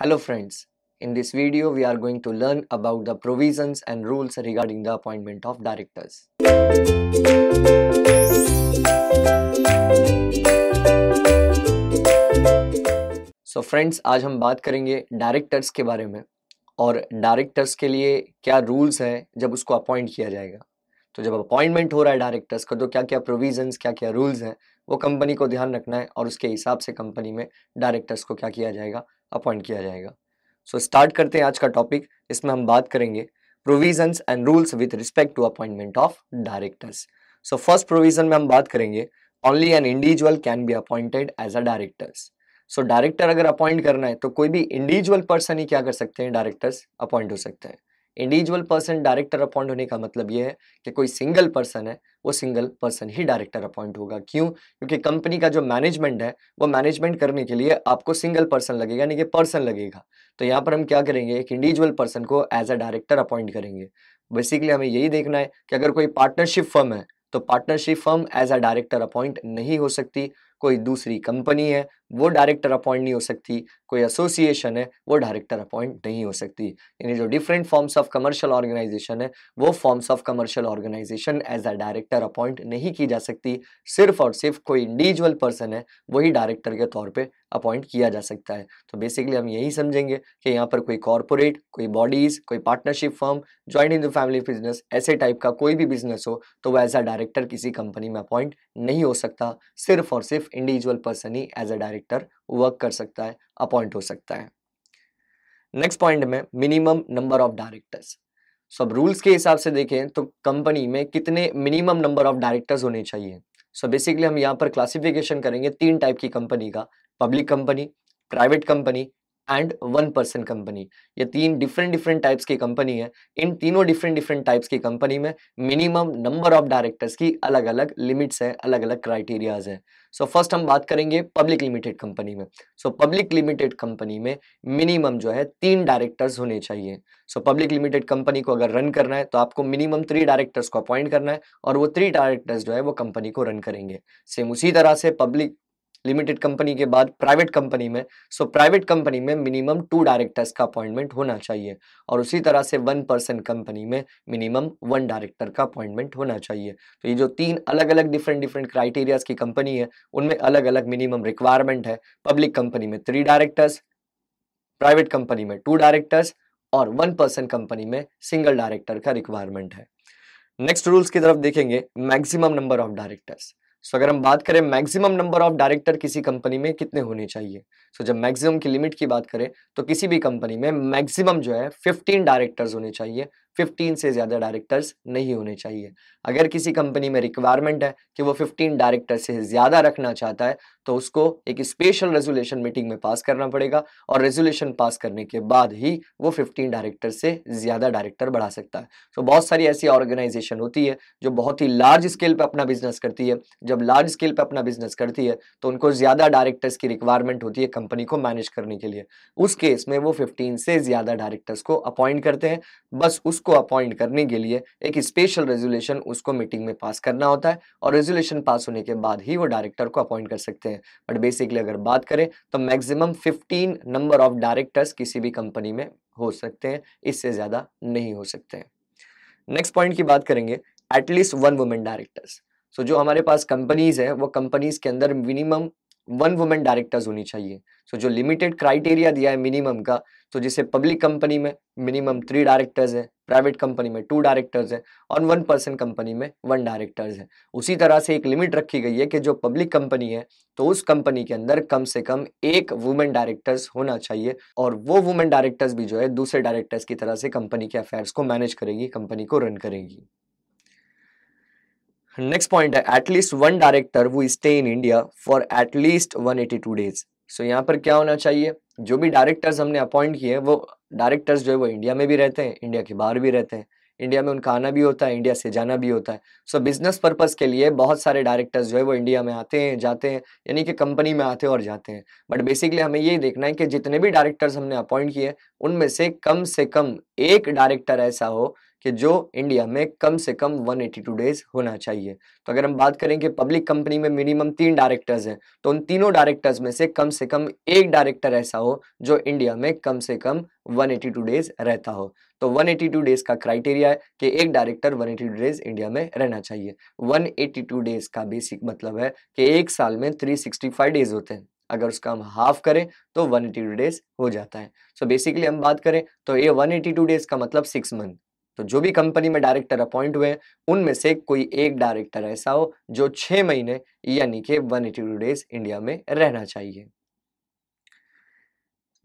Hello friends, in this video we are going to learn about the provisions and rules regarding the appointment of directors. So friends, आज हम बात करेंगे directors के बारे में और डायरेक्टर्स के लिए क्या रूल्स हैं जब उसको अपॉइंट किया जाएगा तो जब अपॉइंटमेंट हो रहा है डायरेक्टर्स का तो क्या क्या प्रोविजंस क्या क्या रूल्स हैं वो कंपनी को ध्यान रखना है और उसके हिसाब से कंपनी में डायरेक्टर्स को क्या किया जाएगा अपॉइंट किया जाएगा सो so, स्टार्ट करते हैं आज का टॉपिक इसमें हम बात करेंगे provisions and rules with respect to appointment of directors so first provision में हम बात करेंगे only an individual can be appointed as a directors so director अगर अपॉइंट करना है तो कोई भी इंडिविजुअल पर्सन ही क्या कर सकते हैं डायरेक्टर्स अपॉइंट हो सकते हैं इंडिविजुअल पर्सन डायरेक्टर अपॉइंट होने का मतलब ये है कि कोई सिंगल पर्सन है वो सिंगल पर्सन ही डायरेक्टर अपॉइंट होगा क्यों क्योंकि कंपनी का जो मैनेजमेंट है वो मैनेजमेंट करने के लिए आपको सिंगल पर्सन लगेगा यानी कि पर्सन लगेगा तो यहाँ पर हम क्या करेंगे एक इंडिविजुअल पर्सन को एज अ डायरेक्टर अपॉइंट करेंगे बेसिकली हमें यही देखना है कि अगर कोई पार्टनरशिप फर्म है तो partnership firm as a director appoint नहीं हो सकती कोई दूसरी कंपनी है वो डायरेक्टर अपॉइंट नहीं हो सकती कोई एसोसिएशन है वो डायरेक्टर अपॉइंट नहीं हो सकती यानी जो different forms of commercial organisation है वो forms of commercial organisation as a director appoint नहीं की जा सकती सिर्फ और सिर्फ कोई इंडिविजुअल पर्सन है वही डायरेक्टर के तौर पर अपॉइंट किया जा सकता है तो बेसिकली हम यही समझेंगे कि यहाँ पर कोई कॉरपोरेट कोई बॉडीज कोई partnership firm joint in the family business ऐसे टाइप का कोई भी बिजनेस हो तो वह एज अ डायरेक्टर किसी कंपनी में अपॉइंट नहीं हो सकता सिर्फ और सिर्फ इंडिविजुअल पर्सन ही as a director director work कर सकता है अपॉइंट हो सकता है नेक्स्ट पॉइंट में मिनिमम नंबर ऑफ डायरेक्टर्स सब रूल्स के हिसाब से देखें तो कंपनी में कितने मिनिमम नंबर ऑफ डायरेक्टर्स होने चाहिए सो बेसिकली हम यहाँ पर क्लासिफिकेशन करेंगे तीन टाइप की कंपनी का public company private company and one person company ये तीन डिफरेंट डिफरेंट टाइप्स की कंपनी है इन तीनों डिफरेंट डिफरेंट टाइप्स की कंपनी में मिनिमम नंबर ऑफ डायरेक्टर्स की अलग अलग लिमिट्स हैं अलग अलग क्राइटेरियाज हैं सो फर्स्ट हम बात करेंगे पब्लिक लिमिटेड कंपनी में सो पब्लिक लिमिटेड कंपनी में मिनिमम जो है तीन डायरेक्टर्स होने चाहिए सो पब्लिक लिमिटेड कंपनी को अगर रन करना है तो आपको मिनिमम थ्री डायरेक्टर्स को अपॉइंट करना है और वो थ्री डायरेक्टर्स जो है वो कंपनी को रन करेंगे सेम उसी तरह से पब्लिक लिमिटेड कंपनी के बाद प्राइवेट कंपनी में सो प्राइवेट कंपनी में मिनिमम टू डायरेक्टर्स का अपॉइंटमेंट होना चाहिए और उसी तरह से वन पर्सन कंपनी में मिनिमम वन डायरेक्टर का अपॉइंटमेंट होना चाहिए तो ये जो तीन अलग अलग डिफरेंट डिफरेंट क्राइटेरियाज की कंपनी है उनमें अलग अलग मिनिमम रिक्वायरमेंट है पब्लिक कंपनी में थ्री डायरेक्टर्स प्राइवेट कंपनी में टू डायरेक्टर्स और वन पर्सन कंपनी में सिंगल डायरेक्टर का रिक्वायरमेंट है नेक्स्ट रूल्स की तरफ देखेंगे maximum number of directors so अगर हम बात करें मैक्सिमम नंबर ऑफ डायरेक्टर किसी कंपनी में कितने होने चाहिए सो जब मैक्सिमम की लिमिट की बात करें तो किसी भी कंपनी में मैक्सिमम जो है 15 डायरेक्टर्स होने चाहिए 15 से ज़्यादा डायरेक्टर्स नहीं होने चाहिए अगर किसी कंपनी में रिक्वायरमेंट है कि वो 15 डायरेक्टर्स से ज़्यादा रखना चाहता है तो उसको एक स्पेशल रेजोल्यूशन मीटिंग में पास करना पड़ेगा और रेजोल्यूशन पास करने के बाद ही वो 15 डायरेक्टर से ज़्यादा डायरेक्टर बढ़ा सकता है तो बहुत सारी ऐसी ऑर्गेनाइजेशन होती है जो बहुत ही लार्ज स्केल पर अपना बिजनेस करती है जब लार्ज स्केल पर अपना बिजनेस करती है तो उनको ज़्यादा डायरेक्टर्स की रिक्वायरमेंट होती है कंपनी को मैनेज करने के लिए उस केस में वो फिफ्टीन से ज़्यादा डायरेक्टर्स को अपॉइंट करते हैं बस उस उसको अपॉइंट करने के लिए एक स्पेशल रेजोल्यूशन उसको मीटिंग में पास करना होता है और रेजोल्यूशन पास होने के बाद ही वो डायरेक्टर को अपॉइंट कर सकते हैं बट बेसिकली अगर बात करें तो मैक्सिमम 15 नंबर ऑफ डायरेक्टर्स किसी भी कंपनी में हो सकते हैं इससे ज़्यादा नहीं हो सकते हैं नेक्स्ट पॉइंट की बात करेंगे एटलीस्ट वन वुमेन डायरेक्टर्स तो जो हमारे पास कंपनीज हैं वो कंपनीज के अंदर मिनिमम वन वुमेन डायरेक्टर्स होनी चाहिए सो so, जो लिमिटेड क्राइटेरिया दिया है मिनिमम का तो जैसे पब्लिक कंपनी में मिनिमम थ्री डायरेक्टर्स है प्राइवेट कंपनी में टू डायरेक्टर्स है और वन पर्सन कंपनी में वन डायरेक्टर्स है उसी तरह से एक लिमिट रखी गई है कि जो पब्लिक कंपनी है तो उस कंपनी के अंदर कम से कम एक वुमेन डायरेक्टर्स होना चाहिए और वो वुमेन डायरेक्टर्स भी जो है दूसरे डायरेक्टर्स की तरह से कंपनी के अफेयर्स को मैनेज करेगी कंपनी को रन करेगी नेक्स्ट पॉइंट है एटलीस्ट वन डायरेक्टर वो stay in India for at least 182 days so यहाँ पर क्या होना चाहिए जो भी डायरेक्टर्स हमने अपॉइंट किए वो डायरेक्टर्स जो है वो इंडिया में भी रहते हैं इंडिया के बाहर भी रहते हैं इंडिया में उनका आना भी होता है इंडिया से जाना भी होता है सो बिजनेस पर्पज के लिए बहुत सारे डायरेक्टर्स जो है वो इंडिया में आते हैं जाते हैं यानी कि कंपनी में आते हैं और जाते हैं बट बेसिकली हमें ये देखना है कि जितने भी डायरेक्टर्स हमने अपॉइंट किए उनमें से कम से कम एक डायरेक्टर ऐसा हो कि जो इंडिया में कम से कम 182 डेज होना चाहिए तो अगर हम बात करें कि पब्लिक कंपनी में मिनिमम तीन डायरेक्टर्स हैं तो उन तीनों डायरेक्टर्स में से कम से कम एक डायरेक्टर ऐसा हो जो इंडिया में कम से कम 182 डेज रहता हो तो 182 डेज का क्राइटेरिया है कि एक डायरेक्टर 182 डेज इंडिया में रहना चाहिए 182 डेज का बेसिक मतलब है कि एक साल में 365 डेज होते हैं अगर उसका हम हाफ करें तो 182 डेज हो जाता है सो so बेसिकली हम बात करें तो ये 182 डेज का मतलब सिक्स मंथ तो जो भी कंपनी में डायरेक्टर अपॉइंट हुए उनमें से कोई एक डायरेक्टर ऐसा हो जो छह महीने यानी कि one eighty two days India में रहना चाहिए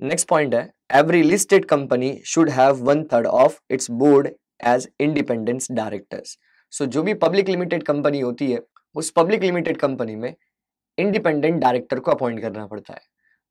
नेक्स्ट पॉइंट है every listed company should have one third of its board as independence directors so जो भी पब्लिक लिमिटेड कंपनी होती है उस पब्लिक लिमिटेड कंपनी में इंडिपेंडेंट डायरेक्टर को अपॉइंट करना पड़ता है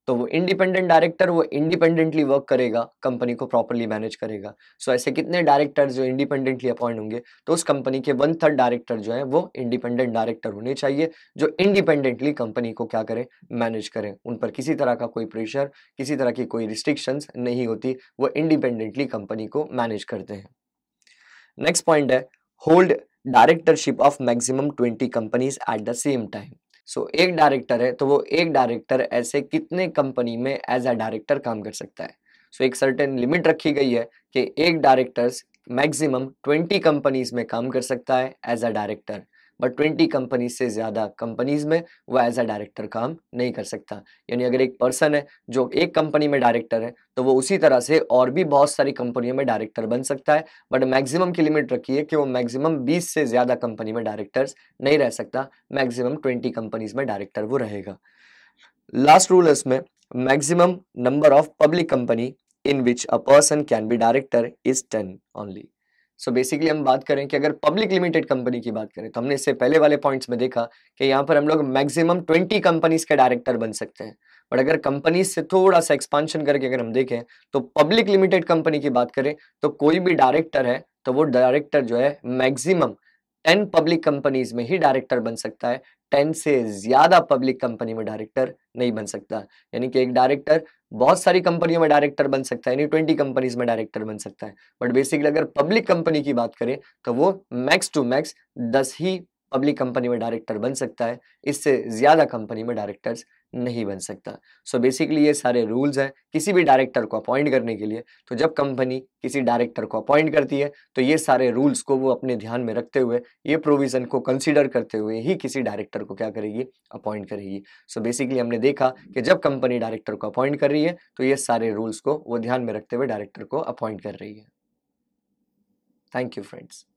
तो वो इंडिपेंडेंट डायरेक्टर वो इंडिपेंडेंटली वर्क करेगा कंपनी को प्रॉपरली मैनेज करेगा सो so, ऐसे कितने डायरेक्टर जो इंडिपेंडेंटली अपॉइंट होंगे तो उस कंपनी के वन थर्ड डायरेक्टर जो है वो इंडिपेंडेंट डायरेक्टर होने चाहिए जो इंडिपेंडेंटली कंपनी को क्या करें मैनेज करें उन पर किसी तरह का कोई प्रेशर किसी तरह की कोई रिस्ट्रिक्शंस नहीं होती वो इंडिपेंडेंटली कंपनी को मैनेज करते हैं नेक्स्ट पॉइंट है hold directorship of maximum twenty companies at the same time so so, एक डायरेक्टर है तो वो एक डायरेक्टर ऐसे कितने कंपनी में एज अ डायरेक्टर काम कर सकता है सो so, एक सर्टेन लिमिट रखी गई है कि एक डायरेक्टर्स मैक्सिमम ट्वेंटी कंपनीज में काम कर सकता है as a director but twenty company से ज़्यादा कंपनीज में वो एज अ डायरेक्टर काम नहीं कर सकता यानी अगर एक पर्सन है जो एक कंपनी में डायरेक्टर है तो वो उसी तरह से और भी बहुत सारी कंपनियों में डायरेक्टर बन सकता है बट मैक्सिमम की लिमिट रखी है कि वो मैक्सिमम बीस से ज़्यादा कंपनी में डायरेक्टर्स नहीं रह सकता मैक्सिमम ट्वेंटी कंपनीज में डायरेक्टर वो रहेगा लास्ट रूल इसमें maximum number of public company in which a person can be director is ten only so so basically हम बात करें कि अगर पब्लिक लिमिटेड कंपनी की बात करें तो हमने इससे पहले वाले पॉइंट्स में देखा कि यहाँ पर हम लोग मैक्सिमम ट्वेंटी कंपनीज के डायरेक्टर बन सकते हैं बट अगर कंपनीज से थोड़ा सा एक्सपांशन करके अगर हम देखें तो पब्लिक लिमिटेड कंपनी की बात करें तो कोई भी डायरेक्टर है तो वो डायरेक्टर जो है मैक्सिमम टेन पब्लिक कंपनीज में ही डायरेक्टर बन सकता है टेन से ज़्यादा पब्लिक कंपनी में डायरेक्टर नहीं बन सकता यानी कि एक डायरेक्टर बहुत सारी कंपनियों में डायरेक्टर बन सकता है यानी ट्वेंटी कंपनीज में डायरेक्टर बन सकता है बट बेसिकली अगर पब्लिक कंपनी की बात करें तो वो मैक्स टू मैक्स दस ही पब्लिक कंपनी में डायरेक्टर बन सकता है इससे ज़्यादा कंपनी में डायरेक्टर्स नहीं बन सकता सो so बेसिकली ये सारे रूल्स हैं किसी भी डायरेक्टर को अपॉइंट करने के लिए तो जब कंपनी किसी डायरेक्टर को अपॉइंट करती है तो ये सारे रूल्स को वो अपने ध्यान में रखते हुए ये प्रोविज़न को कंसिडर करते हुए ही किसी डायरेक्टर को क्या करेगी अपॉइंट करेगी सो so बेसिकली हमने देखा कि जब कंपनी डायरेक्टर को अपॉइंट कर रही है तो ये सारे रूल्स को वो ध्यान में रखते हुए डायरेक्टर को अपॉइंट कर रही है थैंक यू फ्रेंड्स